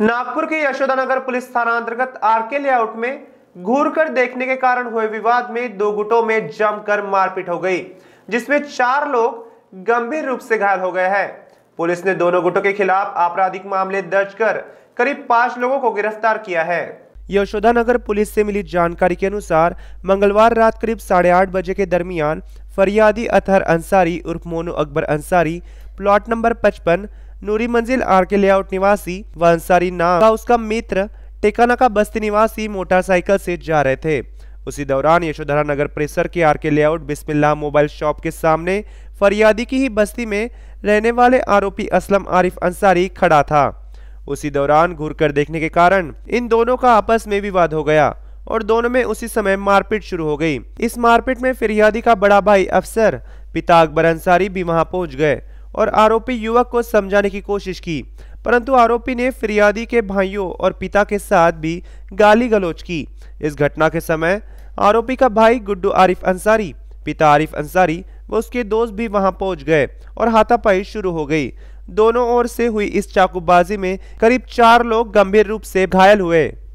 नागपुर के नगर पुलिस थाना अंतर्गत आरके लेआउट में घूर कर देखने के कारण हुए विवाद में दो गुटों में जमकर मारपीट हो गई जिसमें चार लोग गंभीर रूप से घायल हो गए हैं पुलिस ने दोनों गुटों के खिलाफ आपराधिक मामले दर्ज कर करीब पांच लोगों को गिरफ्तार किया है यशोदा नगर पुलिस से मिली जानकारी के अनुसार मंगलवार रात करीब साढ़े आठ बजे के दरमियान फरियादी अतहर अंसारी उर्फ मोनू अकबर अंसारी प्लॉट नंबर पचपन नूरी मंजिल आर के लेआउट निवासी वंसारी नाम का उसका मित्र का बस्ती निवासी मोटरसाइकिल से जा रहे थे उसी दौरान यशोधरा नगर परिसर के आर के लेआउट बिस्मिल्ला मोबाइल शॉप के सामने फरियादी की ही बस्ती में रहने वाले आरोपी असलम आरिफ अंसारी खड़ा था उसी दौरान घूर कर देखने के कारण इन दोनों का आपस में विवाद हो गया और दोनों में उसी समय मारपीट शुरू हो गई इस मारपीट में फिरियादी का बड़ा भाई अफसर पिता अकबर अंसारी भी वहां पहुंच गए और आरोपी युवक को समझाने की कोशिश की परंतु आरोपी ने फिरियादी के भाइयों और पिता के साथ भी गाली गलोच की इस घटना के समय आरोपी का भाई गुड्डू आरिफ अंसारी पिता आरिफ अंसारी व उसके दोस्त भी वहां पहुंच गए और हाथापाई शुरू हो गई दोनों ओर से हुई इस चाकूबाजी में करीब चार लोग गंभीर रूप से घायल हुए